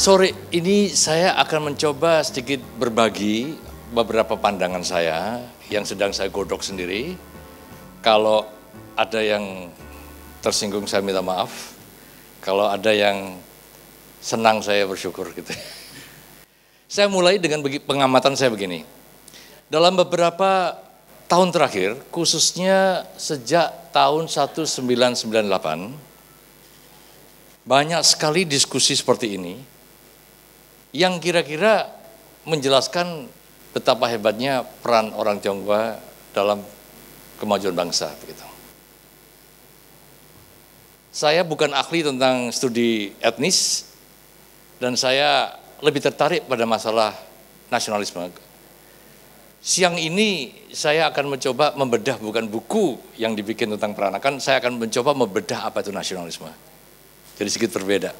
Sore ini saya akan mencoba sedikit berbagi beberapa pandangan saya yang sedang saya godok sendiri. Kalau ada yang tersinggung saya minta maaf. Kalau ada yang senang saya bersyukur gitu. Saya mulai dengan pengamatan saya begini. Dalam beberapa tahun terakhir, khususnya sejak tahun 1998, banyak sekali diskusi seperti ini yang kira-kira menjelaskan betapa hebatnya peran orang Tionghoa dalam kemajuan bangsa. Begitu. Saya bukan ahli tentang studi etnis dan saya lebih tertarik pada masalah nasionalisme. Siang ini saya akan mencoba membedah bukan buku yang dibikin tentang peranakan, saya akan mencoba membedah apa itu nasionalisme. Jadi sedikit berbeda.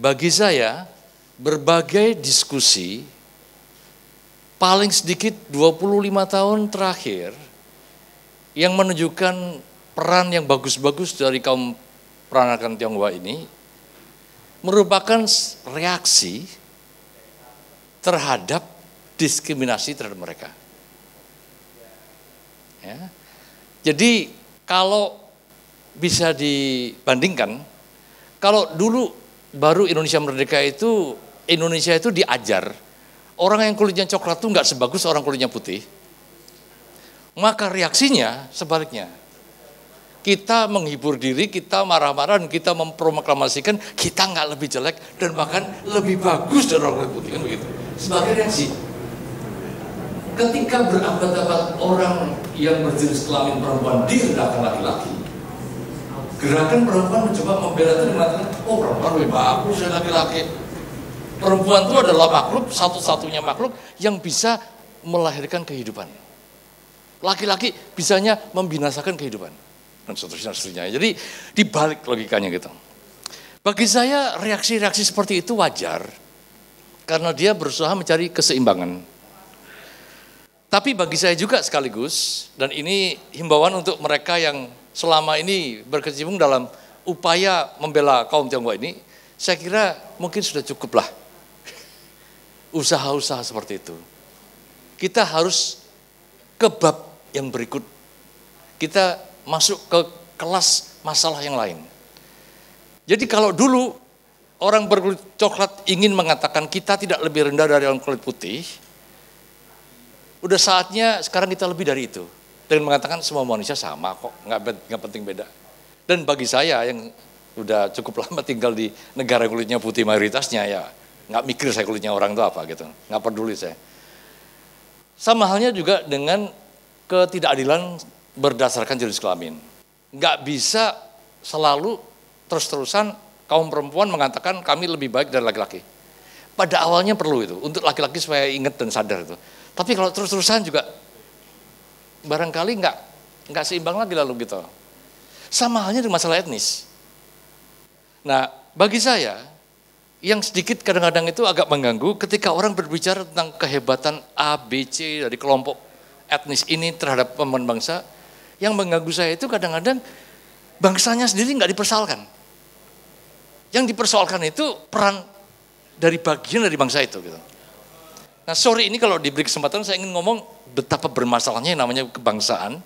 Bagi saya, berbagai diskusi paling sedikit 25 tahun terakhir yang menunjukkan peran yang bagus-bagus dari kaum peranakan Tionghoa ini merupakan reaksi terhadap diskriminasi terhadap mereka. Ya. Jadi kalau bisa dibandingkan, kalau dulu baru Indonesia merdeka itu Indonesia itu diajar orang yang kulitnya coklat itu nggak sebagus orang kulitnya putih. Maka reaksinya sebaliknya. Kita menghibur diri, kita marah-marah, dan kita memproklamasikan kita nggak lebih jelek dan bahkan lebih bagus dari orang kulit putih kan begitu. Sebagai reaksi. Ketika berabad-abad orang yang berjenis kelamin perempuan direndahkan laki-laki, Gerakan perempuan mencoba membela itu mengatakan, oh perempuan lebih bagus dari ya laki-laki. Perempuan itu adalah makhluk, satu-satunya makhluk yang bisa melahirkan kehidupan. Laki-laki bisanya membinasakan kehidupan. Dan seterusnya, seterusnya. Jadi dibalik logikanya gitu. Bagi saya reaksi-reaksi seperti itu wajar. Karena dia berusaha mencari keseimbangan. Tapi bagi saya juga sekaligus, dan ini himbauan untuk mereka yang selama ini berkecimpung dalam upaya membela kaum Tionghoa ini, saya kira mungkin sudah cukuplah usaha-usaha seperti itu. Kita harus ke bab yang berikut. Kita masuk ke kelas masalah yang lain. Jadi kalau dulu orang berkulit coklat ingin mengatakan kita tidak lebih rendah dari orang kulit putih, udah saatnya sekarang kita lebih dari itu dengan mengatakan semua manusia sama kok, nggak penting beda. Dan bagi saya yang udah cukup lama tinggal di negara kulitnya putih mayoritasnya ya nggak mikir saya kulitnya orang itu apa gitu, nggak peduli saya. Sama halnya juga dengan ketidakadilan berdasarkan jenis kelamin. Nggak bisa selalu terus-terusan kaum perempuan mengatakan kami lebih baik dari laki-laki. Pada awalnya perlu itu, untuk laki-laki supaya ingat dan sadar itu. Tapi kalau terus-terusan juga barangkali nggak nggak seimbang lagi lalu gitu. Sama halnya di masalah etnis. Nah, bagi saya yang sedikit kadang-kadang itu agak mengganggu ketika orang berbicara tentang kehebatan A, B, C dari kelompok etnis ini terhadap pemain bangsa. Yang mengganggu saya itu kadang-kadang bangsanya sendiri nggak dipersoalkan. Yang dipersoalkan itu peran dari bagian dari bangsa itu. Gitu. Nah sore ini kalau diberi kesempatan saya ingin ngomong betapa bermasalahnya yang namanya kebangsaan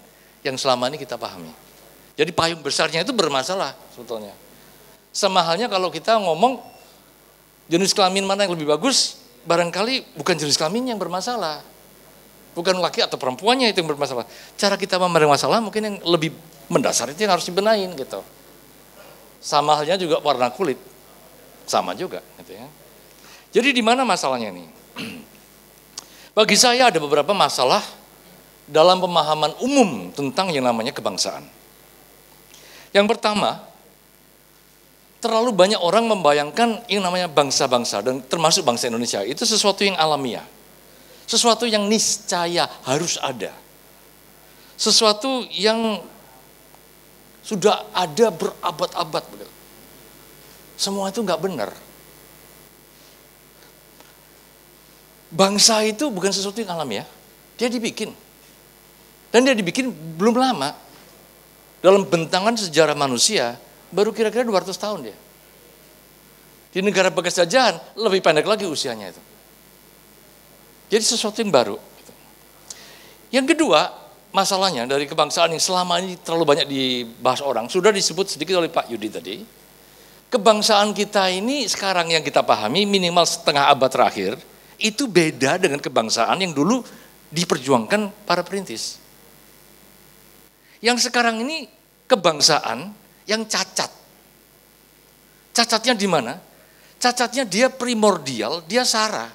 yang selama ini kita pahami. Jadi payung besarnya itu bermasalah sebetulnya. Sama halnya kalau kita ngomong jenis kelamin mana yang lebih bagus, barangkali bukan jenis kelamin yang bermasalah. Bukan laki atau perempuannya itu yang bermasalah. Cara kita memandang masalah mungkin yang lebih mendasar itu yang harus dibenain gitu. Sama halnya juga warna kulit. Sama juga gitu ya. Jadi di mana masalahnya nih? Bagi saya ada beberapa masalah dalam pemahaman umum tentang yang namanya kebangsaan. Yang pertama, terlalu banyak orang membayangkan yang namanya bangsa-bangsa dan termasuk bangsa Indonesia itu sesuatu yang alamiah. Sesuatu yang niscaya harus ada. Sesuatu yang sudah ada berabad-abad. Semua itu nggak benar. Bangsa itu bukan sesuatu yang alam ya. Dia dibikin. Dan dia dibikin belum lama. Dalam bentangan sejarah manusia, baru kira-kira 200 tahun dia. Di negara jajahan lebih pendek lagi usianya itu. Jadi sesuatu yang baru. Yang kedua, masalahnya dari kebangsaan yang selama ini terlalu banyak dibahas orang, sudah disebut sedikit oleh Pak Yudi tadi, kebangsaan kita ini sekarang yang kita pahami minimal setengah abad terakhir itu beda dengan kebangsaan yang dulu diperjuangkan para perintis. Yang sekarang ini kebangsaan yang cacat. Cacatnya di mana? Cacatnya dia primordial, dia sara,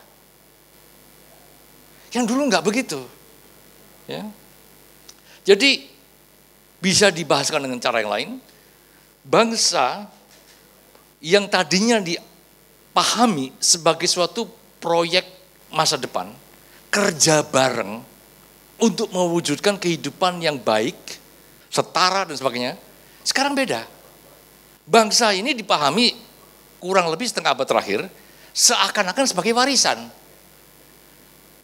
Yang dulu nggak begitu. Ya. Jadi bisa dibahaskan dengan cara yang lain. Bangsa yang tadinya dipahami sebagai suatu proyek masa depan, kerja bareng untuk mewujudkan kehidupan yang baik, setara dan sebagainya. Sekarang beda. Bangsa ini dipahami kurang lebih setengah abad terakhir seakan-akan sebagai warisan.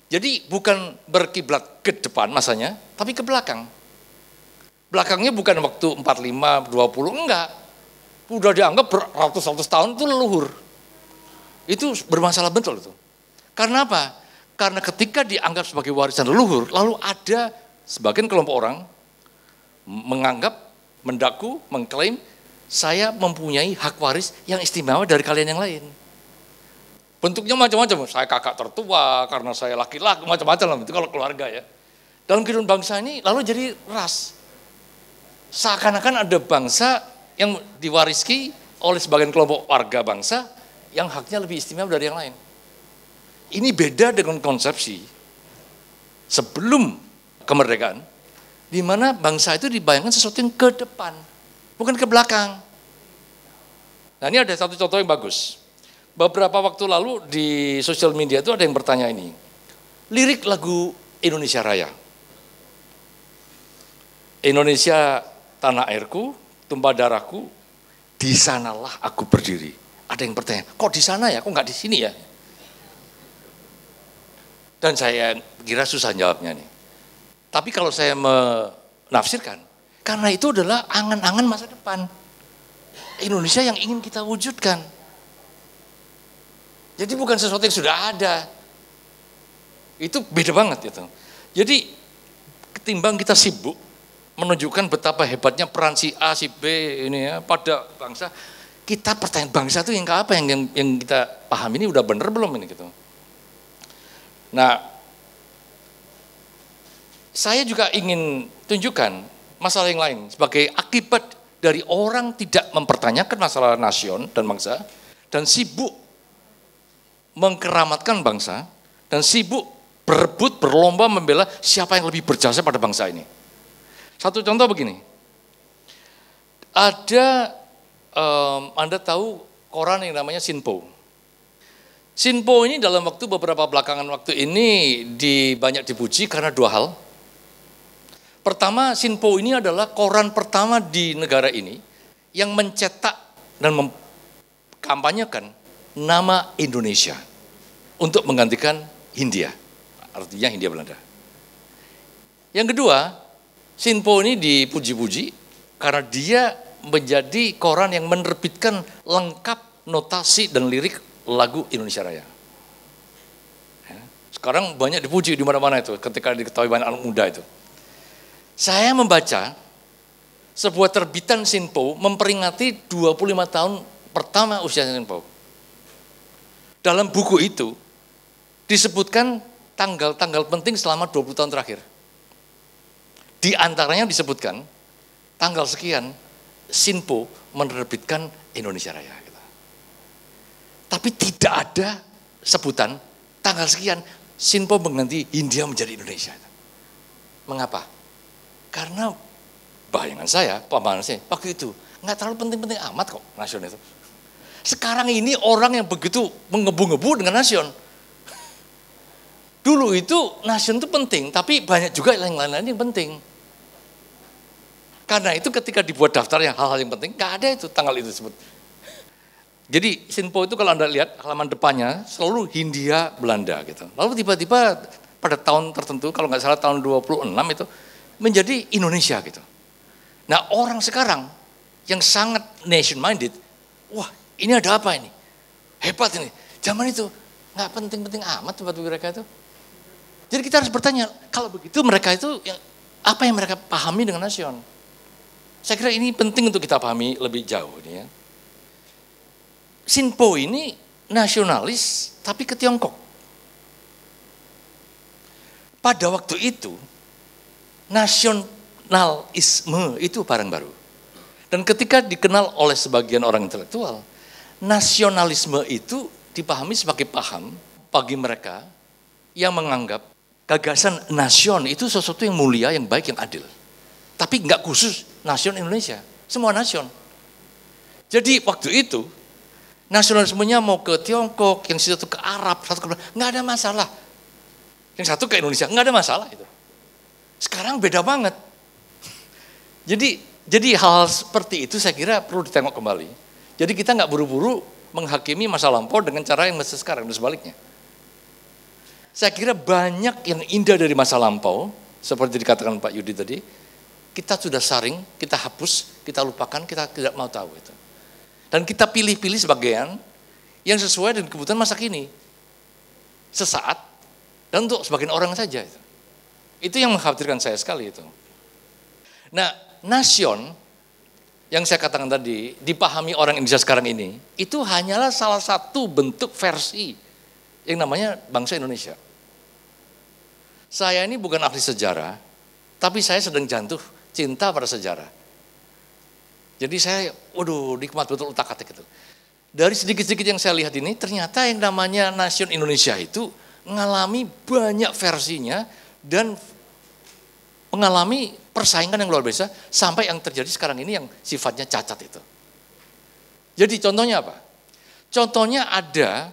Jadi bukan berkiblat ke depan masanya, tapi ke belakang. Belakangnya bukan waktu 45, 20, enggak. sudah dianggap ratus ratus tahun itu leluhur. Itu bermasalah betul itu. Karena apa? Karena ketika dianggap sebagai warisan leluhur, lalu ada sebagian kelompok orang menganggap, mendaku, mengklaim, saya mempunyai hak waris yang istimewa dari kalian yang lain. Bentuknya macam-macam, saya kakak tertua, karena saya laki-laki, macam-macam lah, itu kalau keluarga ya. Dalam kehidupan bangsa ini lalu jadi ras. Seakan-akan ada bangsa yang diwariski oleh sebagian kelompok warga bangsa yang haknya lebih istimewa dari yang lain. Ini beda dengan konsepsi sebelum kemerdekaan, di mana bangsa itu dibayangkan sesuatu yang ke depan, bukan ke belakang. Nah ini ada satu contoh yang bagus. Beberapa waktu lalu di sosial media itu ada yang bertanya ini, lirik lagu Indonesia Raya. Indonesia tanah airku, tumpah darahku, di sanalah aku berdiri. Ada yang bertanya, kok di sana ya, kok nggak di sini ya? Dan saya kira susah jawabnya nih. Tapi kalau saya menafsirkan, karena itu adalah angan-angan masa depan. Indonesia yang ingin kita wujudkan. Jadi bukan sesuatu yang sudah ada. Itu beda banget itu. Jadi ketimbang kita sibuk menunjukkan betapa hebatnya peran si A, si B ini ya pada bangsa, kita pertanyaan bangsa itu yang ke apa yang yang, yang kita paham ini udah bener belum ini gitu. Nah, saya juga ingin tunjukkan masalah yang lain sebagai akibat dari orang tidak mempertanyakan masalah nasion dan bangsa dan sibuk mengkeramatkan bangsa dan sibuk berebut berlomba membela siapa yang lebih berjasa pada bangsa ini. Satu contoh begini, ada um, Anda tahu koran yang namanya Sinpo. Sinpo ini dalam waktu beberapa belakangan waktu ini di, banyak dipuji karena dua hal. Pertama, Sinpo ini adalah koran pertama di negara ini yang mencetak dan mengkampanyekan nama Indonesia untuk menggantikan Hindia, artinya Hindia Belanda. Yang kedua, Sinpo ini dipuji-puji karena dia menjadi koran yang menerbitkan lengkap notasi dan lirik lagu Indonesia Raya. Ya. Sekarang banyak dipuji di mana-mana itu ketika diketahui banyak anak muda itu. Saya membaca sebuah terbitan Sinpo memperingati 25 tahun pertama usia Sinpo. Dalam buku itu disebutkan tanggal-tanggal penting selama 20 tahun terakhir. Di antaranya disebutkan tanggal sekian Sinpo menerbitkan Indonesia Raya. Tapi tidak ada sebutan tanggal sekian Sinpo mengganti India menjadi Indonesia. Mengapa? Karena bayangan saya, pemahaman saya, waktu itu nggak terlalu penting-penting amat kok nasion itu. Sekarang ini orang yang begitu mengebu-ngebu dengan nasion. Dulu itu nasion itu penting, tapi banyak juga yang lain-lain yang penting. Karena itu ketika dibuat daftar yang hal-hal yang penting, nggak ada itu tanggal itu disebut jadi Sinpo itu kalau Anda lihat halaman depannya selalu Hindia Belanda gitu. Lalu tiba-tiba pada tahun tertentu kalau nggak salah tahun 26 itu menjadi Indonesia gitu. Nah orang sekarang yang sangat nation minded, wah ini ada apa ini? Hebat ini. Zaman itu nggak penting-penting amat buat mereka itu. Jadi kita harus bertanya, kalau begitu mereka itu yang, apa yang mereka pahami dengan nasion? Saya kira ini penting untuk kita pahami lebih jauh ini ya. Sinpo ini nasionalis tapi ke Tiongkok. Pada waktu itu nasionalisme itu barang baru. Dan ketika dikenal oleh sebagian orang intelektual, nasionalisme itu dipahami sebagai paham bagi mereka yang menganggap gagasan nasion itu sesuatu yang mulia, yang baik, yang adil. Tapi nggak khusus nasion Indonesia, semua nasion. Jadi waktu itu nasionalismenya mau ke Tiongkok, yang satu ke Arab, satu ke nggak ada masalah. Yang satu ke Indonesia, nggak ada masalah itu. Sekarang beda banget. Jadi jadi hal, -hal seperti itu saya kira perlu ditengok kembali. Jadi kita nggak buru-buru menghakimi masa lampau dengan cara yang masa sekarang dan sebaliknya. Saya kira banyak yang indah dari masa lampau, seperti dikatakan Pak Yudi tadi, kita sudah saring, kita hapus, kita lupakan, kita tidak mau tahu itu. Dan kita pilih-pilih sebagian yang sesuai dengan kebutuhan masa kini. Sesaat dan untuk sebagian orang saja. Itu, yang mengkhawatirkan saya sekali itu. Nah, nasion yang saya katakan tadi, dipahami orang Indonesia sekarang ini, itu hanyalah salah satu bentuk versi yang namanya bangsa Indonesia. Saya ini bukan ahli sejarah, tapi saya sedang jatuh cinta pada sejarah. Jadi saya, waduh nikmat betul utak atik itu. Dari sedikit-sedikit yang saya lihat ini, ternyata yang namanya Nasion Indonesia itu mengalami banyak versinya dan mengalami persaingan yang luar biasa sampai yang terjadi sekarang ini yang sifatnya cacat itu. Jadi contohnya apa? Contohnya ada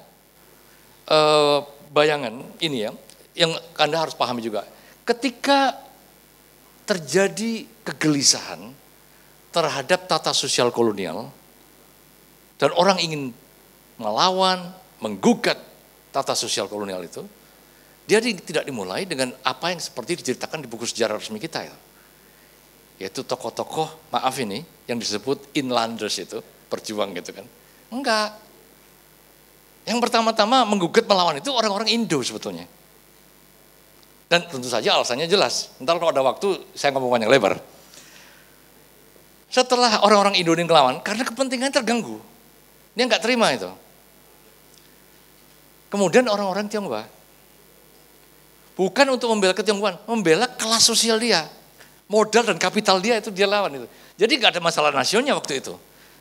eh, bayangan ini ya, yang Anda harus pahami juga. Ketika terjadi kegelisahan, terhadap tata sosial kolonial dan orang ingin melawan, menggugat tata sosial kolonial itu, dia tidak dimulai dengan apa yang seperti diceritakan di buku sejarah resmi kita ya. Yaitu tokoh-tokoh, maaf ini, yang disebut inlanders itu, perjuang gitu kan. Enggak. Yang pertama-tama menggugat melawan itu orang-orang Indo sebetulnya. Dan tentu saja alasannya jelas. Ntar kalau ada waktu saya ngomong panjang lebar. Setelah orang-orang Indonesia ngelawan, karena kepentingan terganggu. Dia nggak terima itu. Kemudian orang-orang Tionghoa, bukan untuk membela ke Tionghoa, membela kelas sosial dia. Modal dan kapital dia itu dia lawan itu. Jadi nggak ada masalah nasionalnya waktu itu.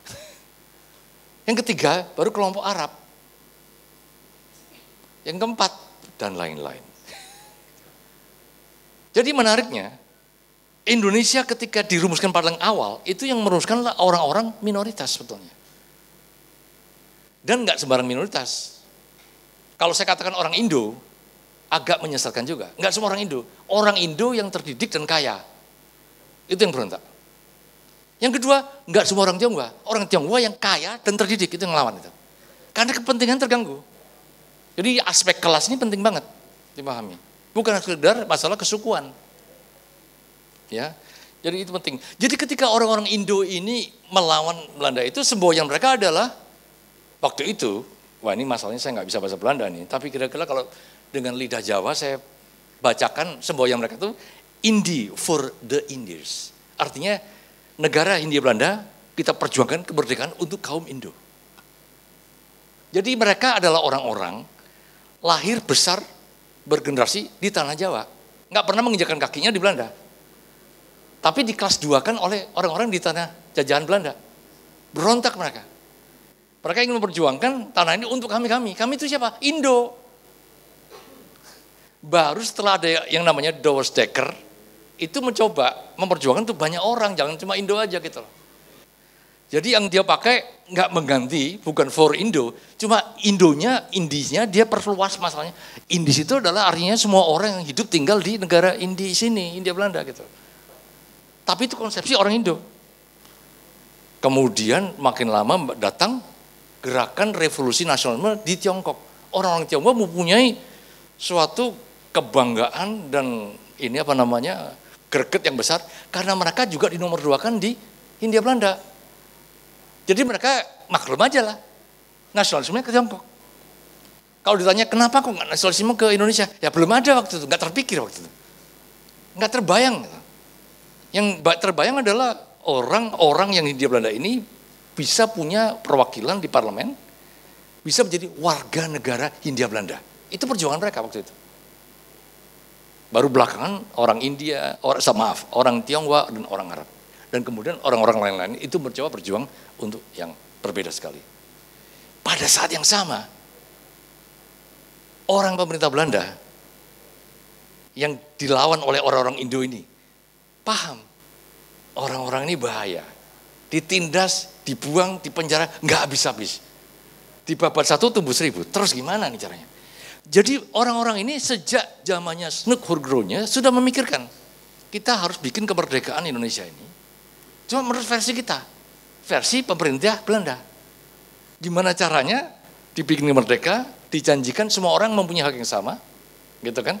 Yang ketiga baru kelompok Arab. Yang keempat dan lain-lain. Jadi menariknya Indonesia ketika dirumuskan paling awal itu yang merumuskanlah orang-orang minoritas sebetulnya. Dan nggak sembarang minoritas. Kalau saya katakan orang Indo, agak menyesatkan juga. Nggak semua orang Indo. Orang Indo yang terdidik dan kaya. Itu yang berontak. Yang kedua, nggak semua orang Tionghoa. Orang Tionghoa yang kaya dan terdidik itu yang lawan itu. Karena kepentingan terganggu. Jadi aspek kelas ini penting banget dipahami. Bukan sekedar masalah kesukuan ya. Jadi itu penting. Jadi ketika orang-orang Indo ini melawan Belanda itu semboyan mereka adalah waktu itu, wah ini masalahnya saya nggak bisa bahasa Belanda nih, tapi kira-kira kalau dengan lidah Jawa saya bacakan semboyan mereka itu Indi for the Indians. Artinya negara Hindia Belanda kita perjuangkan kemerdekaan untuk kaum Indo. Jadi mereka adalah orang-orang lahir besar bergenerasi di tanah Jawa. Nggak pernah menginjakan kakinya di Belanda tapi di kelas dua kan oleh orang-orang di tanah jajahan Belanda. Berontak mereka. Mereka ingin memperjuangkan tanah ini untuk kami-kami. Kami itu siapa? Indo. Baru setelah ada yang namanya Dawes Decker, itu mencoba memperjuangkan tuh banyak orang, jangan cuma Indo aja gitu loh. Jadi yang dia pakai nggak mengganti, bukan for Indo, cuma Indonya, Indisnya dia perluas masalahnya. Indis itu adalah artinya semua orang yang hidup tinggal di negara Indi sini, India Belanda gitu. Tapi itu konsepsi orang Indo. Kemudian makin lama datang gerakan revolusi nasionalisme di Tiongkok. Orang-orang Tiongkok mempunyai suatu kebanggaan dan ini apa namanya greget yang besar karena mereka juga di nomor dua kan di Hindia Belanda. Jadi mereka maklum aja lah nasionalisme ke Tiongkok. Kalau ditanya kenapa kok nggak nasionalisme ke Indonesia, ya belum ada waktu itu, nggak terpikir waktu itu, nggak terbayang. Gitu. Yang terbayang adalah orang-orang yang Hindia Belanda ini bisa punya perwakilan di parlemen, bisa menjadi warga negara Hindia Belanda. Itu perjuangan mereka waktu itu. Baru belakangan orang India, orang maaf, orang Tionghoa dan orang Arab. Dan kemudian orang-orang lain-lain itu mencoba berjuang untuk yang berbeda sekali. Pada saat yang sama, orang pemerintah Belanda yang dilawan oleh orang-orang Indo ini paham orang-orang ini bahaya. Ditindas, dibuang, dipenjara, nggak habis-habis. Di babat satu tumbuh seribu. Terus gimana nih caranya? Jadi orang-orang ini sejak zamannya Snook Hurgronya sudah memikirkan kita harus bikin kemerdekaan Indonesia ini. Cuma menurut versi kita, versi pemerintah Belanda. Gimana caranya dibikin merdeka, dijanjikan semua orang mempunyai hak yang sama, gitu kan?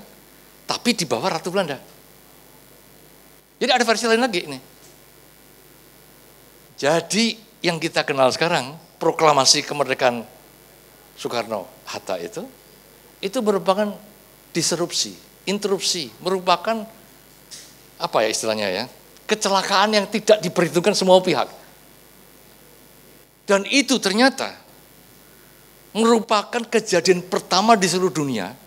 Tapi di bawah Ratu Belanda. Jadi ada versi lain lagi ini. Jadi yang kita kenal sekarang, proklamasi kemerdekaan Soekarno-Hatta itu, itu merupakan disrupsi, interupsi, merupakan apa ya istilahnya ya, kecelakaan yang tidak diperhitungkan semua pihak. Dan itu ternyata merupakan kejadian pertama di seluruh dunia,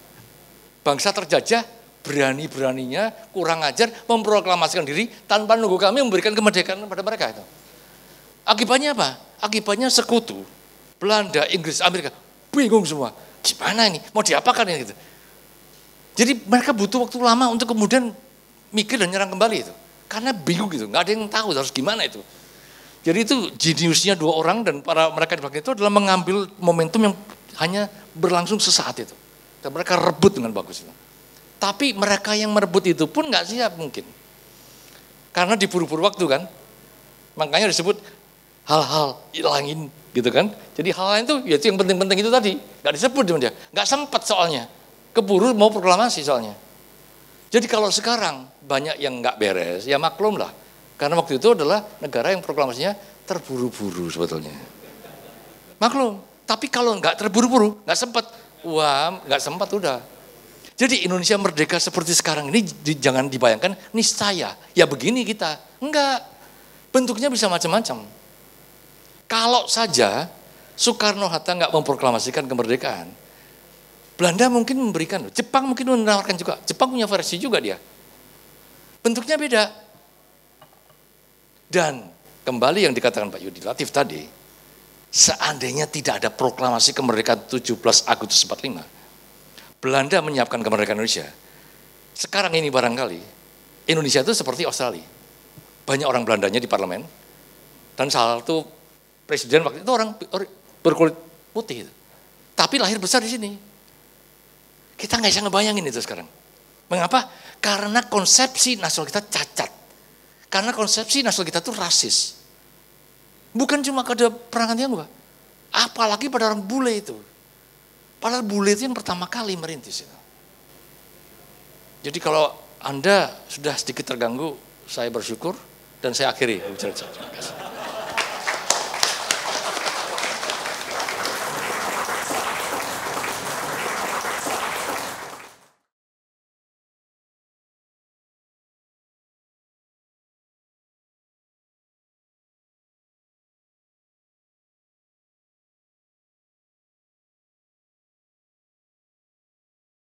bangsa terjajah berani-beraninya, kurang ajar, memproklamasikan diri tanpa nunggu kami memberikan kemerdekaan kepada mereka. Itu. Akibatnya apa? Akibatnya sekutu, Belanda, Inggris, Amerika, bingung semua. Gimana ini? Mau diapakan ini? Gitu. Jadi mereka butuh waktu lama untuk kemudian mikir dan nyerang kembali itu. Karena bingung gitu, nggak ada yang tahu harus gimana itu. Jadi itu jeniusnya dua orang dan para mereka di belakang itu adalah mengambil momentum yang hanya berlangsung sesaat itu. Dan mereka rebut dengan bagus itu. Tapi mereka yang merebut itu pun nggak siap mungkin. Karena diburu-buru waktu kan. Makanya disebut hal-hal ilangin gitu kan. Jadi hal lain itu yaitu yang penting-penting itu tadi. Gak disebut dia. Gak sempat soalnya. Keburu mau proklamasi soalnya. Jadi kalau sekarang banyak yang gak beres, ya maklum lah. Karena waktu itu adalah negara yang proklamasinya terburu-buru sebetulnya. Maklum. Tapi kalau gak terburu-buru, gak sempat, wah gak sempat udah jadi Indonesia merdeka seperti sekarang ini di, jangan dibayangkan niscaya. Ya begini kita. Enggak. Bentuknya bisa macam-macam. Kalau saja Soekarno-Hatta nggak memproklamasikan kemerdekaan, Belanda mungkin memberikan, Jepang mungkin menawarkan juga. Jepang punya versi juga dia. Bentuknya beda. Dan kembali yang dikatakan Pak Yudi Latif tadi, seandainya tidak ada proklamasi kemerdekaan 17 Agustus 45, Belanda menyiapkan kemerdekaan Indonesia. Sekarang ini barangkali Indonesia itu seperti Australia. Banyak orang Belandanya di parlemen. Dan salah satu presiden waktu itu orang berkulit putih. Tapi lahir besar di sini. Kita nggak bisa ngebayangin itu sekarang. Mengapa? Karena konsepsi nasional kita cacat. Karena konsepsi nasional kita itu rasis. Bukan cuma pada perangan apa Apalagi pada orang bule itu. Padahal yang pertama kali merintis itu. Jadi kalau Anda sudah sedikit terganggu, saya bersyukur dan saya akhiri. Terima kasih.